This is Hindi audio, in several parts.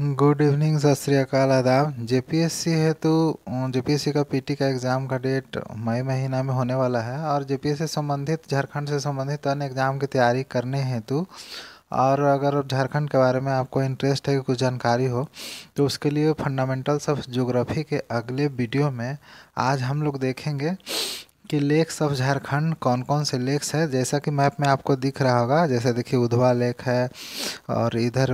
गुड इवनिंग सत श्रीकाल आदाब जे है तो सी का पीटी का एग्ज़ाम का डेट मई महीना में होने वाला है और जे जेपीएससी संबंधित झारखंड से संबंधित अन्य एग्ज़ाम की तैयारी करने हेतु तो, और अगर झारखंड के बारे में आपको इंटरेस्ट है कुछ जानकारी हो तो उसके लिए फंडामेंटल्स ऑफ जोग्राफ़ी के अगले वीडियो में आज हम लोग देखेंगे कि लेक्स ऑफ झारखंड कौन कौन से लेक्स है जैसा कि मैप में आपको दिख रहा होगा जैसे देखिए उधवा लेक है और इधर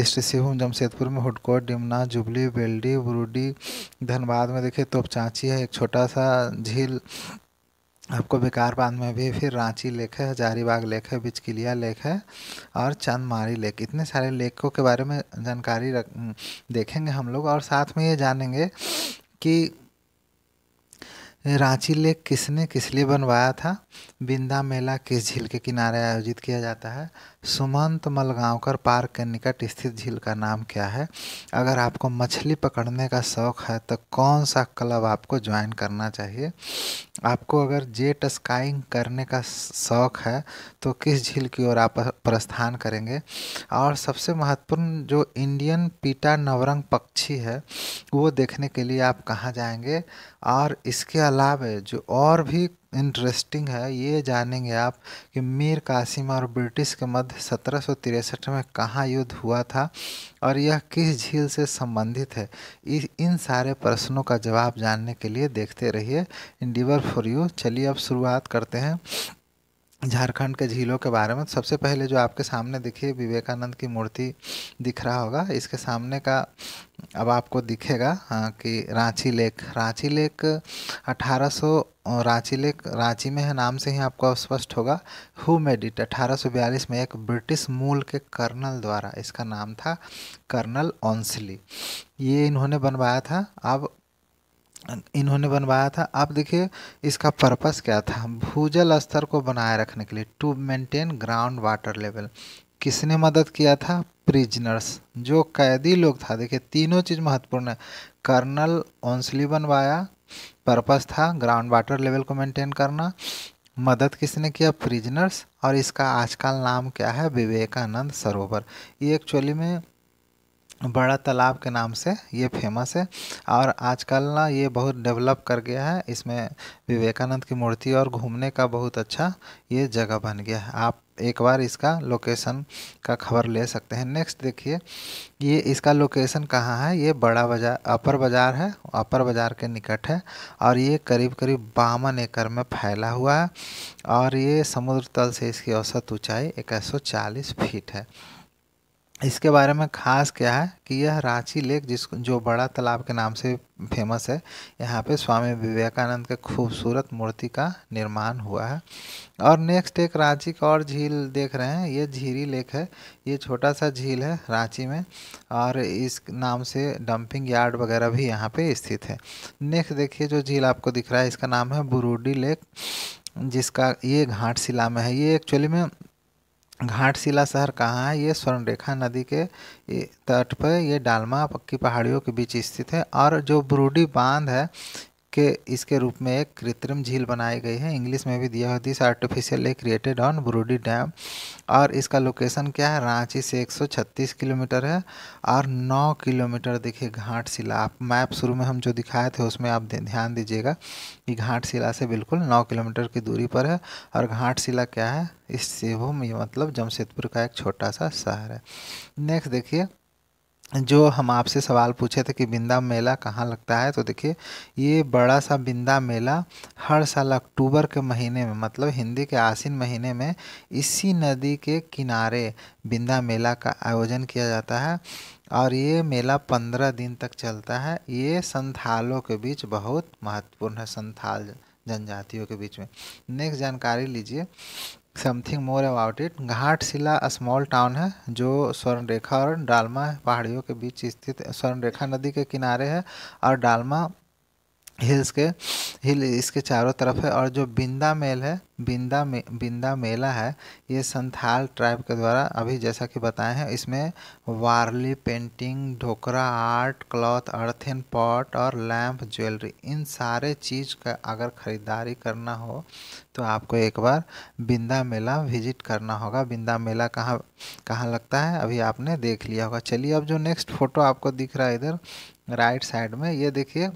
ईस्ट सिंहभूम जमशेदपुर में हुडकोट डिमना जुबली बेल्डी बुरूडी धनबाद में देखिए तोपचाची है एक छोटा सा झील आपको बेकार बांध में भी फिर रांची लेक है हजारीबाग लेक है बिचकिलिया लेक है और चंदमारी लेक इतने सारे लेकों के बारे में जानकारी रख देखेंगे हम लोग और साथ में ये जानेंगे कि रांची लेक किसने किस लिए बनवाया था बिंदा मेला किस झील के किनारे आयोजित किया जाता है सुमंत मलगांवकर कर पार्क के निकट स्थित झील का नाम क्या है अगर आपको मछली पकड़ने का शौक़ है तो कौन सा क्लब आपको ज्वाइन करना चाहिए आपको अगर जेट स्काइंग करने का शौक़ है तो किस झील की ओर आप प्रस्थान करेंगे और सबसे महत्वपूर्ण जो इंडियन पीटा नवरंग पक्षी है वो देखने के लिए आप कहाँ जाएंगे और इसके अलावा जो और भी इंटरेस्टिंग है ये जानेंगे आप कि मीर कासिम और ब्रिटिश के मध्य सत्रह में कहाँ युद्ध हुआ था और यह किस झील से संबंधित है इस इन सारे प्रश्नों का जवाब जानने के लिए देखते रहिए इंडिवर फॉर यू चलिए अब शुरुआत करते हैं झारखंड के झीलों के बारे में सबसे पहले जो आपके सामने दिखे विवेकानंद की मूर्ति दिख रहा होगा इसके सामने का अब आपको दिखेगा हाँ, कि रांची लेक रांची लेक अठारह रांची लेक रांची में है नाम से ही आपको स्पष्ट होगा हु मेडिट अठारह में एक ब्रिटिश मूल के कर्नल द्वारा इसका नाम था कर्नल ऑन्सली ये इन्होंने बनवाया था अब इन्होंने बनवाया था अब देखिए इसका पर्पस क्या था भूजल स्तर को बनाए रखने के लिए to maintain ground water level किसने मदद किया था प्रिजनर्स जो कैदी लोग था देखिए तीनों चीज़ महत्वपूर्ण है कर्नल ओंसली बनवाया पर्पस था ग्राउंड वाटर लेवल को मेंटेन करना मदद किसने किया प्रिजनर्स और इसका आजकल नाम क्या है विवेकानंद सरोवर ये एक्चुअली में बड़ा तालाब के नाम से ये फेमस है और आजकल ना ये बहुत डेवलप कर गया है इसमें विवेकानंद की मूर्ति और घूमने का बहुत अच्छा ये जगह बन गया है आप एक बार इसका लोकेशन का खबर ले सकते हैं नेक्स्ट देखिए ये इसका लोकेशन कहाँ है ये बड़ा बाजार अपर बाज़ार है अपर बाज़ार के निकट है और ये करीब करीब बावन एकड़ में फैला हुआ है और ये समुद्र तल से इसकी औसत ऊँचाई एक फीट है इसके बारे में ख़ास क्या है कि यह रांची लेक जिस जो बड़ा तालाब के नाम से फेमस है यहाँ पे स्वामी विवेकानंद के खूबसूरत मूर्ति का निर्माण हुआ है और नेक्स्ट एक रांची का और झील देख रहे हैं ये झीरी लेक है ये छोटा सा झील है रांची में और इस नाम से डंपिंग यार्ड वगैरह भी यहाँ पर स्थित है नेक्स्ट देखिए जो झील आपको दिख रहा है इसका नाम है बुरूडी लेक जिसका ये घाट शिला में है ये एक्चुअली में घाटशिला शहर कहाँ है ये स्वर्णरेखा नदी के तट पर ये डालमा पक्की पहाड़ियों के बीच स्थित है और जो ब्रूडी बांध है इसके इसके रूप में एक कृत्रिम झील बनाई गई है इंग्लिश में भी दिया है this artificial lake created on Burudi dam और इसका लोकेशन क्या है रांची से 136 किलोमीटर है और 9 किलोमीटर देखिए घाट शिला आप मैप शुरू में हम जो दिखाए थे उसमें आप ध्यान दीजिएगा कि घाट शिला से बिल्कुल 9 किलोमीटर की दूरी पर है और घाट शिला क्या है इस सेवो में मतलब जमशेदपुर का एक छोटा सा शहर है नेक्स्ट देखिए जो हम आपसे सवाल पूछे थे कि बिंदा मेला कहाँ लगता है तो देखिए ये बड़ा सा बिंदा मेला हर साल अक्टूबर के महीने में मतलब हिंदी के आसिन महीने में इसी नदी के किनारे बिंदा मेला का आयोजन किया जाता है और ये मेला पंद्रह दिन तक चलता है ये संथालों के बीच बहुत महत्वपूर्ण है संथाल जनजातियों के बीच में नेक्स्ट जानकारी लीजिए something more about it Ghatshila small town है जो स्वर्णरेखा और डालमा पहाड़ियों के बीच स्थित स्वर्णरेखा नदी के किनारे है और डालमा हिल्स के हिल इसके चारों तरफ है और जो बिंदा मेल है बिंदा मे बिंदा मेला है ये संथाल ट्राइब के द्वारा अभी जैसा कि बताए हैं इसमें Warli painting Dhokra art cloth earthen pot और लैंप ज्वेलरी इन सारे चीज़ का अगर ख़रीदारी करना हो तो आपको एक बार बिंदा मेला विजिट करना होगा बिंदा मेला कहाँ कहाँ लगता है अभी आपने देख लिया होगा चलिए अब जो नेक्स्ट फ़ोटो आपको दिख रहा है इधर राइट साइड में ये देखिए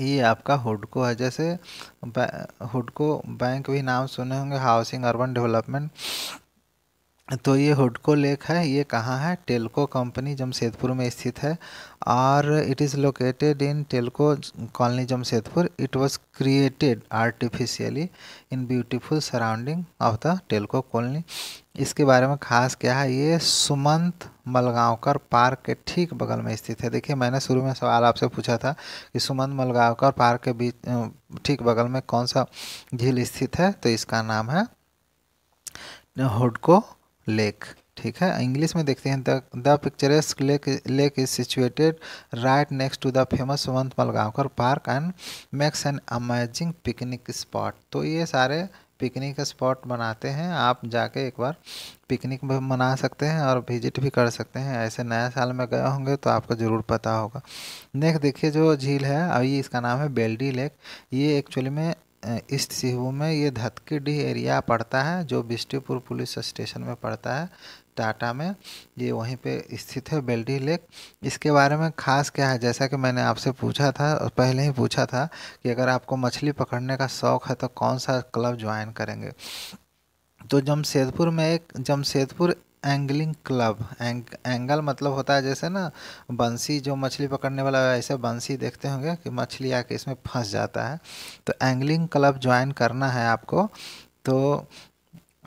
ये आपका हुडको है जैसे हुडको बैंक भी नाम सुने होंगे हाउसिंग अर्बन डेवलपमेंट तो ये हुडको लेक है ये कहाँ है टेल्को कंपनी जमशेदपुर में स्थित है और it is located in Telco colony Jamshedpur it was created artificially in beautiful surrounding of the Telco colony इसके बारे में खास क्या है ये सुमंत मलगांवकर पार्क के ठीक बगल में स्थित है देखिए मैंने शुरू में सवाल आपसे पूछा था कि सुमंत मलगांवकर पार्क के बीच ठीक बगल में कौन सा झील स्थित है तो इसका नाम है हुडको लेक ठीक है इंग्लिश में देखते हैं the picturesque lake lake is situated right next to the famous Sumant Mulgaonkar park and makes an amazing picnic spot तो ये सारे पिकनिक स्पॉट बनाते हैं आप जाके एक बार पिकनिक भी मना सकते हैं और विजिट भी कर सकते हैं ऐसे नया साल में गए होंगे तो आपको ज़रूर पता होगा नेक्स्ट देखिए जो झील है अभी इसका नाम है बेल्डी लेक ये एक्चुअली में ईस्ट सिहू में ये धतकी डी एरिया पड़ता है जो बिस्टीपुर पुलिस स्टेशन में पड़ता है टाटा में ये वहीं पे स्थित है बेल्डी लेक इसके बारे में खास क्या है जैसा कि मैंने आपसे पूछा था और पहले ही पूछा था कि अगर आपको मछली पकड़ने का शौक़ है तो कौन सा क्लब ज्वाइन करेंगे तो जमशेदपुर में एक जमशेदपुर एंगलिंग क्लब एंग, एंगल मतलब होता है जैसे ना बंसी जो मछली पकड़ने वाला ऐसे बंसी देखते होंगे कि मछली आके इसमें फंस जाता है तो एंगलिंग क्लब ज्वाइन करना है आपको तो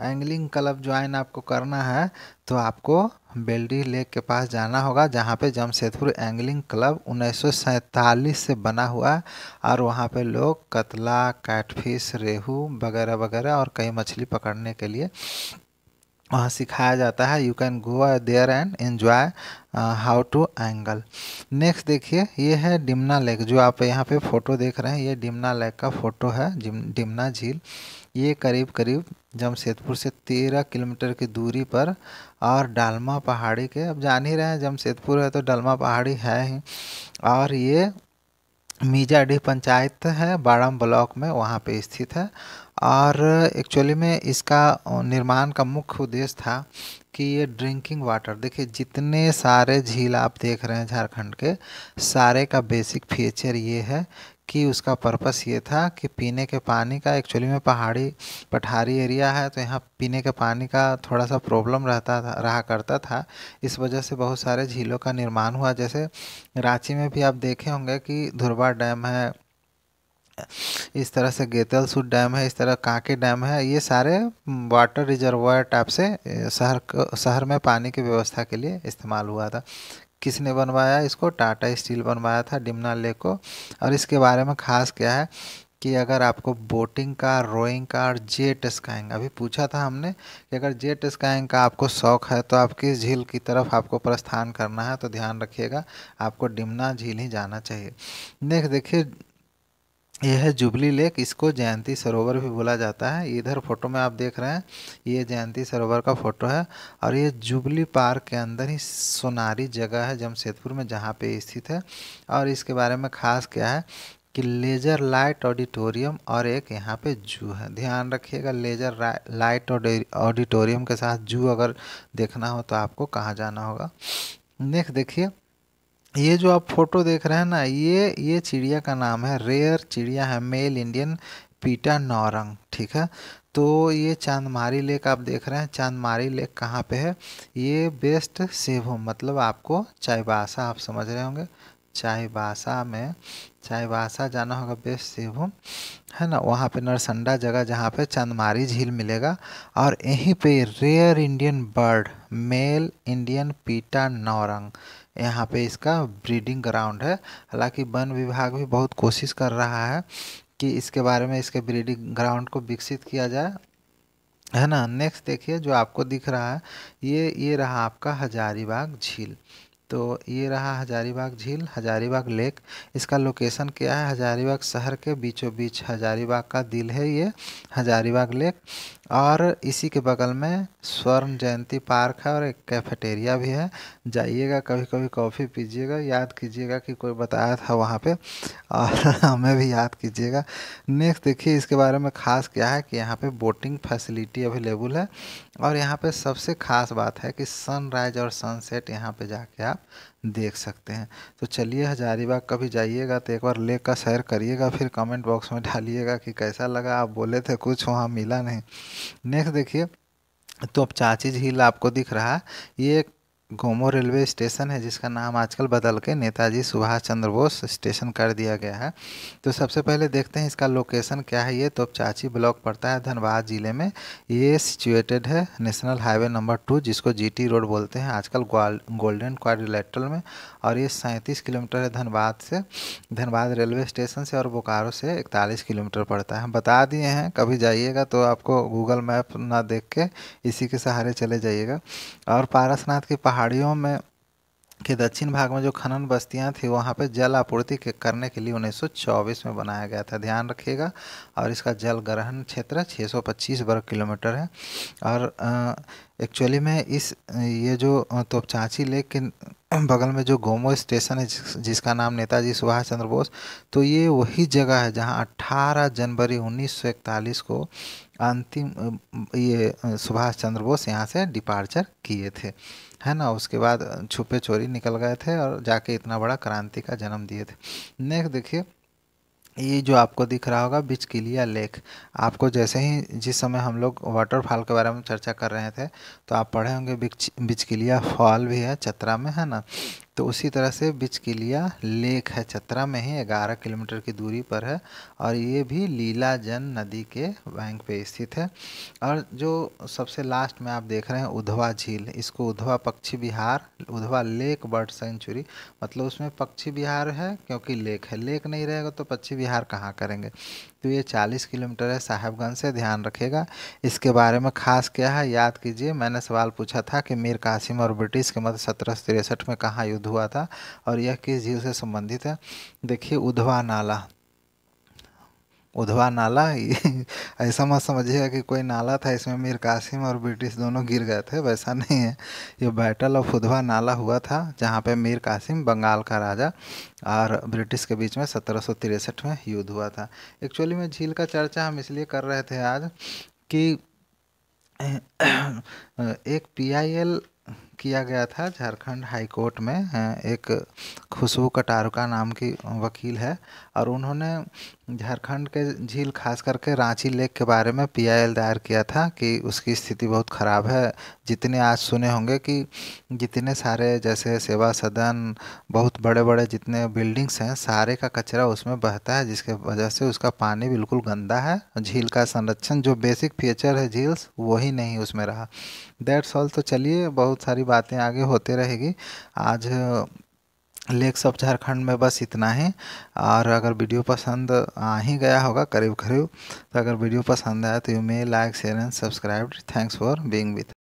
एंगलिंग क्लब ज्वाइन आपको करना है तो आपको बेल्डी लेक के पास जाना होगा जहाँ पे जमशेदपुर एंगलिंग क्लब उन्नीस से बना हुआ और वहाँ पे लोग कतला कैटफिश रेहू वगैरह वगैरह और कई मछली पकड़ने के लिए वहाँ सिखाया जाता है you can go there and enjoy how to angle next देखिए ये है डिमना लेक जो आप यहाँ पे फ़ोटो देख रहे हैं ये डिमना लेक का फ़ोटो है डिमना झील ये करीब करीब जमशेदपुर से तेरह किलोमीटर की दूरी पर और डालमा पहाड़ी के अब जान ही रहे हैं जमशेदपुर है तो डालमा पहाड़ी है ही और ये मीजाडी पंचायत है बाड़म ब्लॉक में वहाँ पे स्थित है और एक्चुअली में इसका निर्माण का मुख्य उद्देश्य था कि ये ड्रिंकिंग वाटर देखिए जितने सारे झील आप देख रहे हैं झारखंड के सारे का बेसिक फीचर ये है कि उसका पर्पस ये था कि पीने के पानी का एक्चुअली में पहाड़ी पठारी एरिया है तो यहाँ पीने के पानी का थोड़ा सा प्रॉब्लम रहता था रहा करता था इस वजह से बहुत सारे झीलों का निर्माण हुआ जैसे रांची में भी आप देखे होंगे कि धुरवा डैम है इस तरह से गेतलसूद डैम है इस तरह कांके डैम है ये सारे वाटर रिजर्वायर टाइप से शहर शहर में पानी की व्यवस्था के लिए इस्तेमाल हुआ था किसने बनवाया इसको टाटा स्टील बनवाया था डिमना लेक को और इसके बारे में खास क्या है कि अगर आपको बोटिंग का रोइंग का और जेट स्काइंग अभी पूछा था हमने कि अगर जेट स्काइंग का आपको शौक़ है तो आप किस झील की तरफ आपको प्रस्थान करना है तो ध्यान रखिएगा आपको डिमना झील ही जाना चाहिए नेक्स्ट देखिए यह है जुबली लेक इसको जयंती सरोवर भी बोला जाता है इधर फोटो में आप देख रहे हैं ये जयंती सरोवर का फोटो है और ये जुबली पार्क के अंदर ही सोनारी जगह है जमशेदपुर में जहाँ पे स्थित है और इसके बारे में खास क्या है कि लेज़र लाइट ऑडिटोरियम और एक यहाँ पे जू है ध्यान रखिएगा लेज़र लाइट ऑडिटोरियम के साथ जू अगर देखना हो तो आपको कहाँ जाना होगा नेक्स्ट देखिए ये जो आप फोटो देख रहे हैं ना ये ये चिड़िया का नाम है रेयर चिड़िया है मेल इंडियन पीटा नौरंग ठीक है तो ये चांदमारी लेक आप देख रहे हैं चांदमारी लेक कहाँ पे है ये बेस्ट होम मतलब आपको चाईबासा आप समझ रहे होंगे चाईबासा में चाईबासा जाना होगा बेस्ट होम है ना वहाँ पे नरसंडा जगह जहाँ पे चांदमारी झील मिलेगा और यहीं पे rare Indian bird male Indian pitta नौरंग यहाँ पे इसका ब्रीडिंग ग्राउंड है हालांकि वन विभाग भी बहुत कोशिश कर रहा है कि इसके बारे में इसके ब्रीडिंग ग्राउंड को विकसित किया जाए है ना नेक्स्ट देखिए जो आपको दिख रहा है ये ये रहा आपका हजारीबाग झील तो ये रहा हजारीबाग झील हजारीबाग लेक इसका लोकेशन क्या है हजारीबाग शहर के बीचों बीच हजारीबाग का दिल है ये हजारीबाग लेक और इसी के बगल में स्वर्ण जयंती पार्क है और एक कैफेटेरिया भी है जाइएगा कभी कभी कॉफ़ी पीजिएगा याद कीजिएगा कि कोई बताया था वहाँ पे और हमें भी याद कीजिएगा नेक्स्ट देखिए इसके बारे में ख़ास क्या है कि यहाँ पे बोटिंग फैसिलिटी अवेलेबल है और यहाँ पे सबसे ख़ास बात है कि सनराइज़ और सनसेट यहाँ पर जाके आप देख सकते हैं तो चलिए हजारीबाग कभी जाइएगा तो एक बार लेक का सैर करिएगा फिर कमेंट बॉक्स में डालिएगा कि कैसा लगा आप बोले थे कुछ वहाँ मिला नहीं नेक्स्ट देखिए तो अब चाची झील आपको दिख रहा है ये एक गोमो रेलवे स्टेशन है जिसका नाम आजकल बदल के नेताजी सुभाष चंद्र बोस स्टेशन कर दिया गया है तो सबसे पहले देखते हैं इसका लोकेशन क्या है ये तो चाची ब्लॉक पड़ता है धनबाद ज़िले में ये सिचुएटेड है नेशनल हाईवे नंबर टू जिसको जीटी रोड बोलते हैं आजकल गोल्डन क्वारिलेट्रल में और ये सैंतीस किलोमीटर है धनबाद से धनबाद रेलवे स्टेशन से और बोकारो से इकतालीस किलोमीटर पड़ता है बता दिए हैं कभी जाइएगा तो आपको गूगल मैप ना देख के इसी के सहारे चले जाइएगा और पारसनाथ के पहाड़ पहाड़ियों में के दक्षिण भाग में जो खनन बस्तियां थी वहां पे जल आपूर्ति करने के लिए 1924 में बनाया गया था ध्यान रखिएगा और इसका जल ग्रहण क्षेत्र 625 वर्ग किलोमीटर है और एक्चुअली में इस ये जो तोपचाची लेक के बगल में जो गोमो स्टेशन है जिस, जिसका नाम नेताजी सुभाष चंद्र बोस तो ये वही जगह है जहां 18 जनवरी 1941 को अंतिम ये सुभाष चंद्र बोस यहाँ से डिपार्चर किए थे है ना उसके बाद छुपे चोरी निकल गए थे और जाके इतना बड़ा क्रांति का जन्म दिए थे नेक्स्ट देखिए ये जो आपको दिख रहा होगा किलिया लेक आपको जैसे ही जिस समय हम लोग वाटरफॉल के बारे में चर्चा कर रहे थे तो आप पढ़े होंगे बिच बिचकिलिया फॉल भी है चतरा में है ना तो उसी तरह से बिच किलिया लेक है चतरा में ही ग्यारह किलोमीटर की दूरी पर है और ये भी लीला जन नदी के बैंक पे स्थित है और जो सबसे लास्ट में आप देख रहे हैं उधवा झील इसको उधवा पक्षी विहार उधवा लेक बर्ड सेंचुरी मतलब उसमें पक्षी विहार है क्योंकि लेक है लेक नहीं रहेगा तो पक्षी विहार कहाँ करेंगे तो ये 40 किलोमीटर है साहेबगंज से ध्यान रखिएगा इसके बारे में खास क्या है याद कीजिए मैंने सवाल पूछा था कि मीर कासिम और ब्रिटिश के मध्य सत्रह में कहाँ युद्ध हुआ था और यह किस झील से संबंधित है देखिए उधवा नाला उधवा नाला ऐसा मत समझिएगा कि कोई नाला था इसमें मीर कासिम और ब्रिटिश दोनों गिर गए थे वैसा नहीं है ये बैटल ऑफ उधवा नाला हुआ था जहाँ पे मीर कासिम बंगाल का राजा और ब्रिटिश के बीच में सत्रह में युद्ध हुआ था एक्चुअली में झील का चर्चा हम इसलिए कर रहे थे आज कि एक पी आई एल किया गया था झारखंड हाई कोर्ट में एक खुशबू कटारुका नाम की वकील है और उन्होंने झारखंड के झील खास करके रांची लेक के बारे में पीआईएल दायर किया था कि उसकी स्थिति बहुत ख़राब है जितने आज सुने होंगे कि जितने सारे जैसे सेवा सदन बहुत बड़े बड़े जितने बिल्डिंग्स हैं सारे का कचरा उसमें बहता है जिसके वजह से उसका पानी बिल्कुल गंदा है झील का संरक्षण जो बेसिक फीचर है झील्स वही नहीं उसमें रहा दैट्स ऑल तो चलिए बहुत सारी बातें आगे होते रहेगी आज लेक्स ऑफ झारखंड में बस इतना ही और अगर वीडियो पसंद आ ही गया होगा करीब करीब तो अगर वीडियो पसंद आया तो you may like share and subscribe thanks for being with